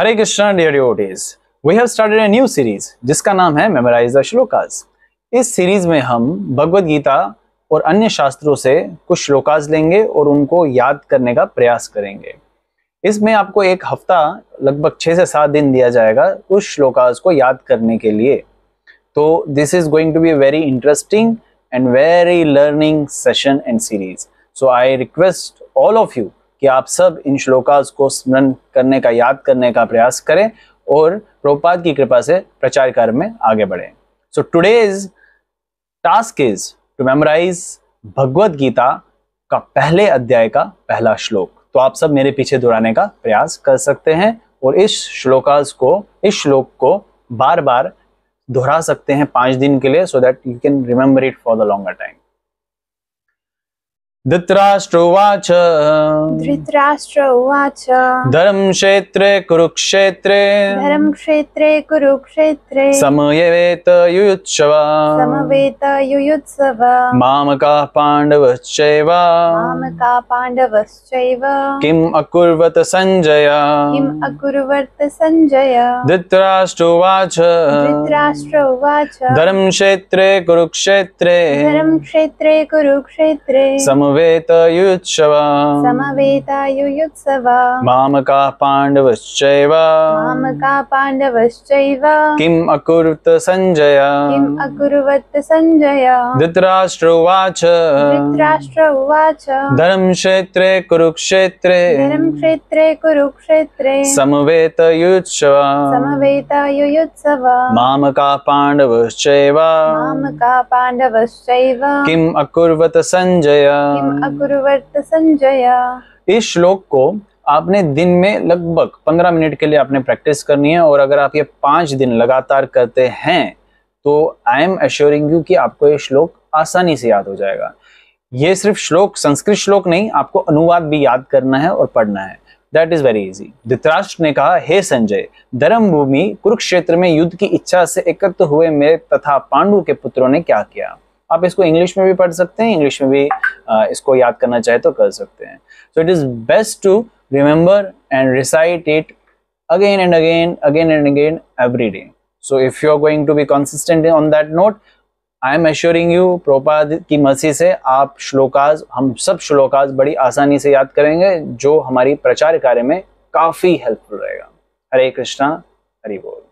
Hare Krishna dear devotees we have started a new series जिसका नाम है मेमोराइज द श्लोकाज इस सीरीज में हम भगवद गीता और अन्य शास्त्रों से कुछ श्लोकाज लेंगे और उनको याद करने का प्रयास करेंगे इसमें आपको एक हफ्ता लगभग छः से सात दिन दिया जाएगा उस श्लोकाज को याद करने के लिए तो this is going to be a very interesting and very learning session and series so I request all of you कि आप सब इन श्लोकाज को स्मरण करने का याद करने का प्रयास करें और प्रोपाद की कृपा से प्रचार कार्य में आगे बढ़ें so today's task is to memorise Bhagavad Gita का पहले अध्याय का पहला श्लोक तो आप सब मेरे पीछे दोहराने का प्रयास कर सकते हैं और इस श्लोकाज को इस श्लोक को बार बार दोहरा सकते हैं पाँच दिन के लिए so that you can remember it for the longer time Dhritarashtra उवाच द्वित्राष्ट्र उवाच धर्मक्षेत्रे कुरुक्षेत्रे धर्मक्षेत्रे कुरुक्षेत्रे समयेत युयुत्सव समवेत युयुत्सव मामका पाण्डवश्चैव मामका पाण्डवश्चैव किम् अकुर्वत सञ्जय किम् अकुर्वत सञ्जय धृतराष्ट्र उवाच धृतराष्ट्र उवाच धर्मक्षेत्रे कुरुक्षेत्रे धर्मक्षेत्रे कुरुक्षेत्रे समवेतयुत्सव समवेतायुयुत्सव मामकाः पाण्डवश्चैव मामकाः पाण्डवश्चैव किम् अकुर्वत सञ्जय किम् अकुर्वत सञ्जय धृतराष्ट्र उवाच धृतराष्ट्र उवाच धर्मक्षेत्रे कुरुक्षेत्रे धर्मक्षेत्रे कुरुक्षेत्रे समवेतयुत्सव समवेतायुयुत्सव मामकाः पाण्डवश्चैव मामकाः पाण्डवश्चैव किम् अकुर्वत सञ्जय किम् किम इस श्लोक को आपने दिन में लगभग पंद्रह मिनट के लिए आपने प्रैक्टिस करनी है और अगर आप ये पांच दिन लगातार करते हैं तो आई एम एश्योरिंग यू कि आपको ये श्लोक आसानी से याद हो जाएगा ये सिर्फ श्लोक संस्कृत श्लोक नहीं आपको अनुवाद भी याद करना है और पढ़ना है that is very easy Dhritarashtra ने कहा हे संजय धर्म भूमि कुरुक्षेत्र में युद्ध की इच्छा से एकत्र हुए मेरे तथा पांडु के पुत्रों ने क्या किया आप इसको इंग्लिश में भी पढ़ सकते हैं इंग्लिश में भी Uh, इसको याद करना चाहे तो कर सकते हैं so it is best to remember and recite it again and again again and again every day so if you are going to be consistent on that note I am assuring you Prabhupada की mercy से आप श्लोकाज हम सब श्लोकाज बड़ी आसानी से याद करेंगे जो हमारी प्रचार कार्य में काफ़ी हेल्पफुल रहेगा हरे कृष्णा हरि बोल